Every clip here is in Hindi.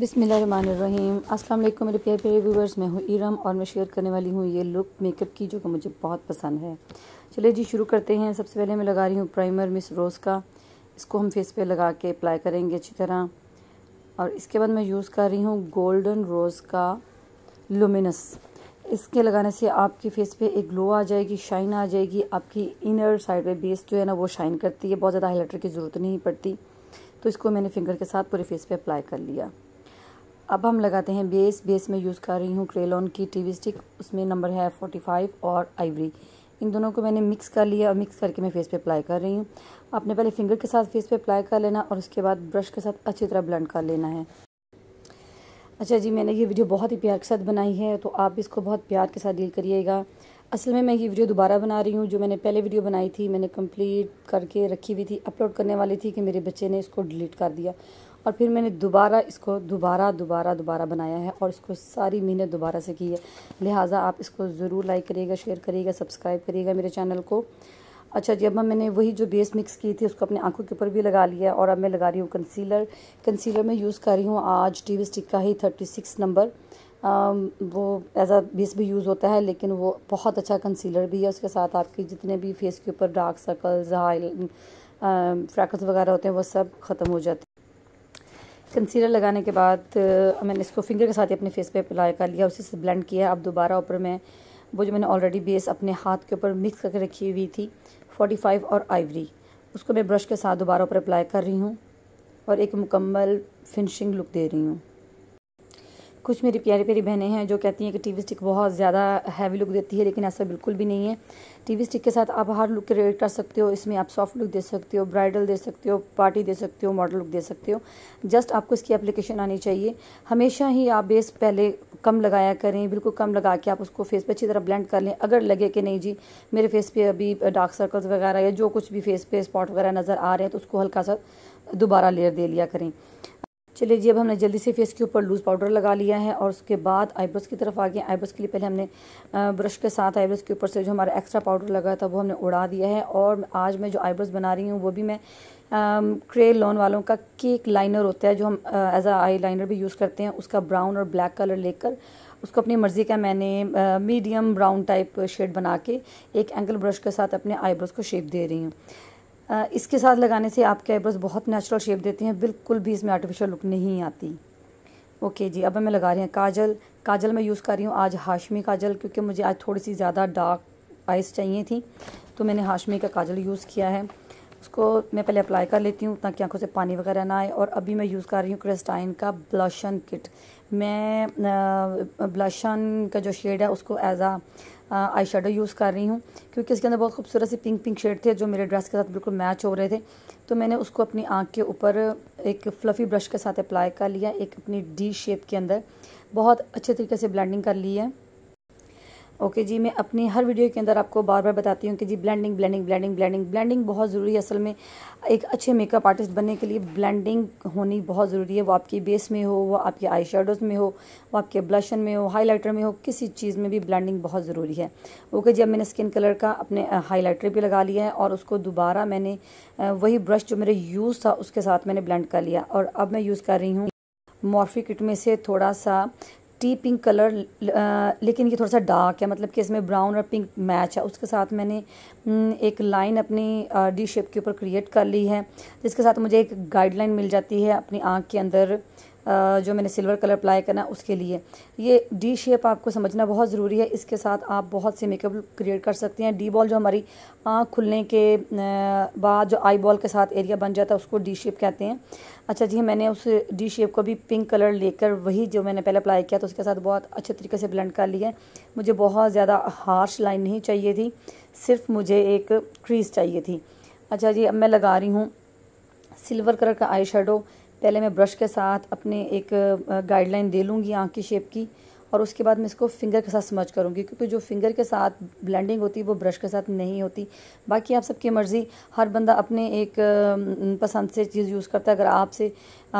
बिसमीम अस्सलाम वालेकुम मेरे प्यारे प्यारे व्यूवर्स मैं हूँ इरम और मैं शेयर करने वाली हूँ ये लुक मेकअप की जो कि मुझे बहुत पसंद है चलिए जी शुरू करते हैं सबसे पहले मैं लगा रही हूँ प्राइमर मिस रोज़ का इसको हम फेस पे लगा के अप्लाई करेंगे अच्छी तरह और इसके बाद मैं यूज़ कर रही हूँ गोल्डन रोज़ का लुमिनस इसके लगाने से आपकी फेस पे एक ग्लो आ जाएगी शाइन आ जाएगी आपकी इनर साइड पे बेस जो है ना वो शाइन करती है बहुत ज़्यादा हाईलाइटर की ज़रूरत नहीं पड़ती तो इसको मैंने फिंगर के साथ पूरे फेस पे अप्लाई कर लिया अब हम लगाते हैं बेस बेस में यूज़ कर रही हूँ क्रेलॉन की टीवी स्टिक उसमें नंबर है फोर्टी फाइव और आइवरी इन दोनों को मैंने मिक्स कर लिया और मिक्स करके मैं फेस पे अप्लाई कर रही हूँ आपने पहले फिंगर के साथ फेस पे अप्लाई कर लेना और उसके बाद ब्रश के साथ अच्छी तरह ब्लेंड कर लेना है अच्छा जी मैंने ये वीडियो बहुत ही प्यार के साथ बनाई है तो आप इसको बहुत प्यार के साथ डील करिएगा असल में मैं ये वीडियो दोबारा बना रही हूँ जो मैंने पहले वीडियो बनाई थी मैंने कंप्लीट करके रखी हुई थी अपलोड करने वाली थी कि मेरे बच्चे ने इसको डिलीट कर दिया और फिर मैंने दोबारा इसको दोबारा दोबारा दोबारा बनाया है और इसको सारी मेहनत दोबारा से की है लिहाजा आप इसको ज़रूर लाइक करिएगा शेयर करिएगा सब्सक्राइब करिएगा मेरे चैनल को अच्छा जी अब मैंने वही जो बेस मिक्स की थी उसको अपने आंखों के ऊपर भी लगा लिया और अब मैं लगा रही हूँ कंसीलर कंसीलर में यूज़ कर रही हूँ आज टी स्टिक का ही थर्टी सिक्स नंबर वो एज आ बेस भी यूज़ होता है लेकिन वो बहुत अच्छा कंसीलर भी है उसके साथ आपके जितने भी फेस के ऊपर डार्क सर्कल्स हाई फ्रैकल्स वगैरह होते हैं वो सब ख़त्म हो जाते हैं कंसीलर लगाने के बाद मैंने इसको फिंगर के साथ ही अपने फेस पे अप्लाई कर लिया उसी से ब्लेंड किया अब दोबारा ऊपर मैं वो जो मैंने ऑलरेडी बेस अपने हाथ के ऊपर मिक्स करके रखी हुई थी 45 और आइवरी उसको मैं ब्रश के साथ दोबारा ऊपर अप्लाई कर रही हूँ और एक मुकम्मल फिनिशिंग लुक दे रही हूँ कुछ मेरी प्यारी प्यारी बहनें हैं जो कहती हैं कि टीवी स्टिक बहुत ज़्यादा हैवी लुक देती है लेकिन ऐसा बिल्कुल भी नहीं है टीवी स्टिक के साथ आप हर लुक क्रिएट कर सकते हो इसमें आप सॉफ्ट लुक दे सकते हो ब्राइडल दे सकते हो पार्टी दे सकते हो मॉडल लुक दे सकते हो जस्ट आपको इसकी एप्लीकेशन आनी चाहिए हमेशा ही आप बेस पहले कम लगाया करें बिल्कुल कम लगा के आप उसको फेस पर अच्छी तरह ब्लेंड कर लें अगर लगे कि नहीं जी मेरे फेस पर अभी डार्क सर्कल्स वगैरह या जो कुछ भी फेस पे स्पॉट वगैरह नज़र आ रहे हैं तो उसको हल्का सा दोबारा लेयर दे लिया करें चलिए जी अब हमने जल्दी से फेस के ऊपर लूज़ पाउडर लगा लिया है और उसके बाद आईब्रोज की तरफ आ गए आईब्रोज के लिए पहले हमने ब्रश के साथ आईब्रोज के ऊपर से जो हमारा एक्स्ट्रा पाउडर लगा था वो हमने उड़ा दिया है और आज मैं जो आईब्रोज बना रही हूँ वो भी मैं क्रे लॉन वालों का केक लाइनर होता है जो हम एज अ आई लाइनर भी यूज़ करते हैं उसका ब्राउन और ब्लैक कलर लेकर उसको अपनी मर्ज़ी का मैंने मीडियम ब्राउन टाइप शेड बना के एक एंगल ब्रश के साथ अपने आईब्रोज को शेप दे रही हूँ इसके साथ लगाने से आपके आईब्रोज बहुत नेचुरल शेप देते हैं बिल्कुल भी इसमें आर्टिफिशियल लुक नहीं आती ओके जी अब मैं लगा रही हूँ काजल काजल मैं यूज़ कर रही हूँ आज हाशमी काजल क्योंकि मुझे आज थोड़ी सी ज़्यादा डार्क आइज चाहिए थी तो मैंने हाशमी का काजल यूज़ किया है उसको मैं पहले अप्लाई कर लेती हूँ ताकि आंखों से पानी वगैरह ना आए और अभी मैं यूज़ कर रही हूँ क्रिस्टाइन का ब्लशन किट मैं ब्लशन का जो शेड है उसको as a eyeshadow use कर रही हूँ क्योंकि इसके अंदर बहुत खूबसूरत से पिंक पिंक शेड थे जो मेरे ड्रेस के साथ बिल्कुल मैच हो रहे थे तो मैंने उसको अपनी आँख के ऊपर एक फ्लफ़ी ब्रश के साथ अप्लाई कर लिया एक अपनी डी शेप के अंदर बहुत अच्छे तरीके से ब्लेंडिंग कर ली है ओके जी मैं अपनी हर वीडियो के अंदर आपको बार बार बताती हूँ कि जी blending blending blending blending blending बहुत ज़रूरी है असल में एक अच्छे मेकअप आर्टिस्ट बनने के लिए ब्लेंडिंग होनी बहुत ज़रूरी है वो आपकी बेस में हो वो आपके आई शेडोज़ में हो वो आपके ब्लशन में हो हाईलाइटर में हो किसी चीज़ में भी ब्लैंडिंग बहुत ज़रूरी है ओके जी अब मैंने स्किन कलर का अपने हाईलाइटर भी लगा लिया है और उसको दोबारा मैंने वही ब्रश जो मेरे यूज़ था उसके साथ मैंने ब्लेंड कर लिया और अब मैं यूज़ कर रही हूँ मॉर्फी किट में से थोड़ा सा टी पिंक कलर लेकिन ये थोड़ा सा डार्क है मतलब कि इसमें ब्राउन और पिंक मैच है उसके साथ मैंने हम्म, एक लाइन अपनी डी शेप के ऊपर क्रिएट कर ली है जिसके साथ मुझे एक गाइडलाइन मिल जाती है अपनी आँख के अंदर जो मैंने सिल्वर कलर अप्लाई करना है उसके लिए ये डी शेप आपको समझना बहुत ज़रूरी है इसके साथ आप बहुत से मेकअप क्रिएट कर सकते हैं डी बॉल जो हमारी आँख खुलने के बाद जो आई बॉल के साथ एरिया बन जाता है उसको डी शेप कहते हैं अच्छा जी मैंने उस डी शेप को भी पिंक कलर लेकर वही जो मैंने पहले अप्लाई किया तो उसके साथ बहुत अच्छे तरीके से ब्लेंड कर लिया मुझे बहुत ज़्यादा हार्श लाइन नहीं चाहिए थी सिर्फ मुझे एक क्रीज चाहिए थी अच्छा जी अब मैं लगा रही हूँ सिल्वर कलर का आई शेडो पहले मैं ब्रश के साथ अपने एक गाइडलाइन दे लूँगी आँख की शेप की और उसके बाद मैं इसको फिंगर के साथ समझ करूँगी क्योंकि जो फिंगर के साथ ब्लेंडिंग होती है वो ब्रश के साथ नहीं होती बाकी आप सबकी मर्ज़ी हर बंदा अपने एक पसंद से चीज़ यूज़ करता है अगर आपसे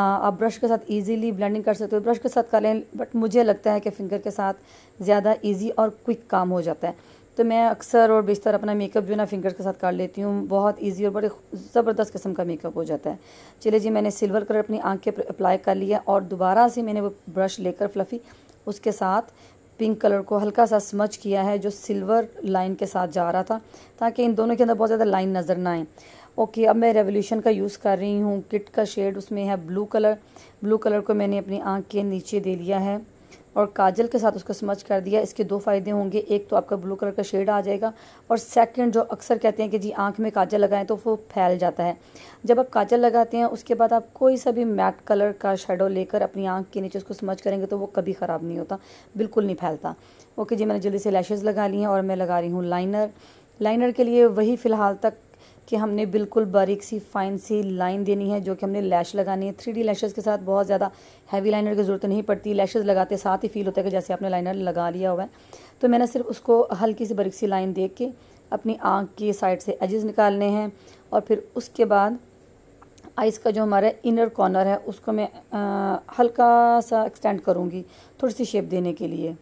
आप ब्रश के साथ इजीली ब्लेंडिंग कर सकते हो ब्रश के साथ कर लें बट मुझे लगता है कि फ़िंगर के साथ ज़्यादा ईजी और क्विक काम हो जाता है तो मैं अक्सर और बेशतर अपना मेकअप जो है ना फिंगर्स के साथ कर लेती हूँ बहुत ईजी और बड़े ज़बरदस्त किस्म का मेकअप हो जाता है चलिए जी मैंने सिल्वर कलर अपनी आँख के अप्लाई कर लिया और दोबारा से मैंने वो ब्रश लेकर फ्लफ़ी उसके साथ पिंक कलर को हल्का सा स्मच किया है जो सिल्वर लाइन के साथ जा रहा था ताकि इन दोनों के अंदर बहुत ज़्यादा लाइन नज़र ना आए ओके okay, अब मैं रेवोल्यूशन का यूज़ कर रही हूँ किट का शेड उसमें है ब्लू कलर ब्लू कलर को मैंने अपनी आँख के नीचे दे लिया है और काजल के साथ उसको समझ कर दिया इसके दो फ़ायदे होंगे एक तो आपका ब्लू कलर का शेड आ जाएगा और सेकंड जो अक्सर कहते हैं कि जी आंख में काजल लगाएं तो वो फैल जाता है जब आप काजल लगाते हैं उसके बाद आप कोई सा भी मैट कलर का शेडो लेकर अपनी आँख के नीचे उसको समझ करेंगे तो वो कभी ख़राब नहीं होता बिल्कुल नहीं फैलता ओके जी मैंने जल्दी से लैशेज़ लगा ली हैं और मैं लगा रही हूँ लाइनर लाइनर के लिए वही फ़िलहाल तक कि हमने बिल्कुल बारीक सी फाइन सी लाइन देनी है जो कि हमने लैश लगानी है थ्री डी लैशेज़ के साथ बहुत ज़्यादा हैवी लाइनर की ज़रूरत नहीं पड़ती लैशेज़ लगाते साथ ही फील होता है कि जैसे आपने लाइनर लगा लिया हुआ है तो मैंने सिर्फ उसको हल्की सी बारीक सी लाइन देख के अपनी आँख की साइड से एजेस निकालने हैं और फिर उसके बाद आइस का जो हमारा इनर कॉर्नर है उसको मैं आ, हल्का सा एक्सटेंड करूँगी थोड़ी सी शेप देने के लिए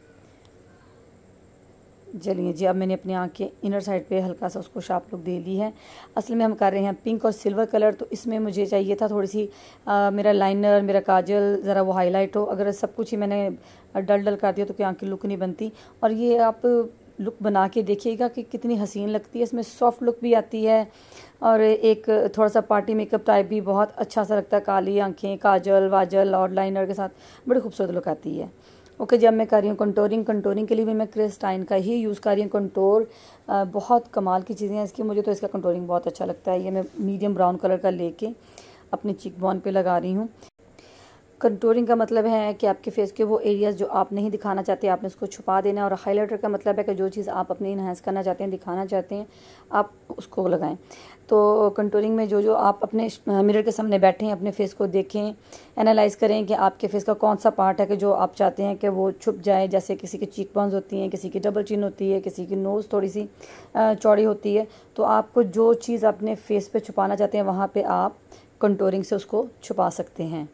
चलिए जी अब मैंने अपनी आँख के इनर साइड पे हल्का सा उसको शार्प लुक दे ली है असल में हम कर रहे हैं पिंक और सिल्वर कलर तो इसमें मुझे चाहिए था थोड़ी सी आ, मेरा लाइनर मेरा काजल ज़रा वो हाईलाइट हो अगर सब कुछ ही मैंने डल डल कर दिया तो क्या आँख की लुक नहीं बनती और ये आप लुक बना के देखिएगा कि कितनी हसीन लगती है इसमें सॉफ्ट लुक भी आती है और एक थोड़ा सा पार्टी मेकअप टाइप भी बहुत अच्छा सा लगता है काली आँखें काजल वाजल और लाइनर के साथ बड़ी खूबसूरत लुक आती है ओके जब मैं कर रही हूँ कंटोरिंग कंटोरिंग के लिए भी मैं क्रिस्टाइन का ही यूज़ कर रही हूँ कंटोर बहुत कमाल की चीज़ें हैं इसकी मुझे तो इसका कंटोरिंग बहुत अच्छा लगता है ये मैं मीडियम ब्राउन कलर का लेके अपने चिक बॉन पर लगा रही हूँ कंटूरिंग का मतलब है कि आपके फेस के वो एरियाज़ जो आप नहीं दिखाना चाहते आपने उसको छुपा देना और हाईलाइटर का मतलब है कि जो चीज़ आप अपनी इन्हेंस करना चाहते हैं दिखाना चाहते हैं आप उसको लगाएं तो कंटूरिंग में जो जो आप अपने मिरर के सामने बैठें अपने फेस को देखें एनालाइज़ करें कि आपके फेस का कौन सा पार्ट है कि जो आप चाहते हैं कि वो छुप जाए जैसे किसी की चीक बॉन्स होती हैं किसी की डबल चिन होती है किसी की नोज़ थोड़ी सी चौड़ी होती है तो आपको जो चीज़ अपने फेस पर छुपाना चाहते हैं वहाँ पर आप कंटोरिंग से उसको छुपा सकते हैं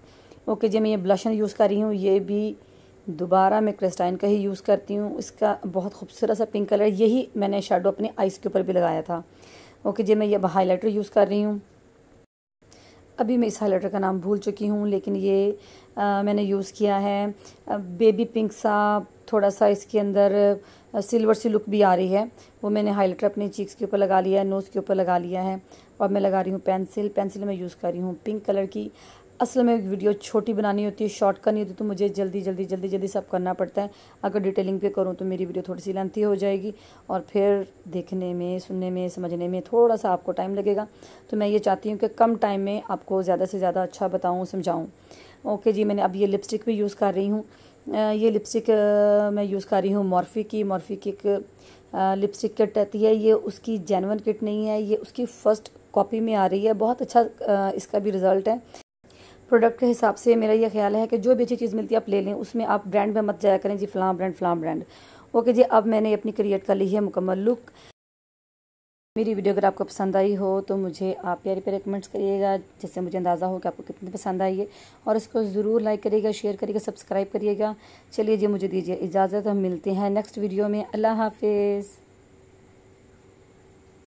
ओके जी मैं ये ब्लशन यूज़ कर रही हूँ ये भी दोबारा मैं क्रिस्टाइन का ही यूज़ करती हूँ इसका बहुत खूबसूरत सा पिंक कलर यही मैंने शेडो अपने आइस के ऊपर भी लगाया था ओके जी मैं ये हाईलाइटर यूज़ कर रही हूँ अभी मैं इस हाईलाइटर का नाम भूल चुकी हूँ लेकिन ये आ, मैंने यूज़ किया है बेबी पिंक सा थोड़ा सा इसके अंदर सिल्वर सी लुक भी आ रही है वो मैंने हाईलाइटर अपने चीक्स के ऊपर लगा लिया है नोज़ के ऊपर लगा लिया है और मैं लगा रही हूँ पेंसिल पेंसिल मैं यूज़ कर रही हूँ पिंक कलर की असल में वीडियो छोटी बनानी होती है शॉर्ट करनी होती है तो मुझे जल्दी जल्दी जल्दी जल्दी सब करना पड़ता है अगर डिटेलिंग पे करूँ तो मेरी वीडियो थोड़ी सी लेंथी हो जाएगी और फिर देखने में सुनने में समझने में थोड़ा सा आपको टाइम लगेगा तो मैं ये चाहती हूँ कि कम टाइम में आपको ज़्यादा से ज़्यादा अच्छा बताऊँ समझाऊँ ओके जी मैंने अब ये लिपस्टिक भी यूज़ कर रही हूँ ये लिपस्टिक मैं यूज़ कर रही हूँ मॉर्फी की मॉर्फी की एक लिपस्टिक किट रहती है ये उसकी जेनवन किट नहीं है ये उसकी फ़र्स्ट कॉपी में आ रही है बहुत अच्छा इसका भी रिज़ल्ट है प्रोडक्ट के हिसाब से मेरा यह ख्याल है कि जो भी अच्छी चीज़ मिलती है आप ले लें उसमें आप ब्रांड में मत जाया करें जी फ़लाँ ब्रांड फ़लाँ ब्रांड ओके जी अब मैंने अपनी क्रिएट कर ली है मुकम्मल लुक मेरी वीडियो अगर आपको पसंद आई हो तो मुझे आप प्यारे प्यारे कमेंट्स करिएगा जिससे मुझे अंदाज़ा हो कि आपको कितनी पसंद आई है और इसको ज़रूर लाइक करिएगा शेयर करिएगा सब्सक्राइब करिएगा चलिए जी मुझे दीजिए इजाज़त हम मिलते हैं नेक्स्ट वीडियो में अल्लाह हाफिज़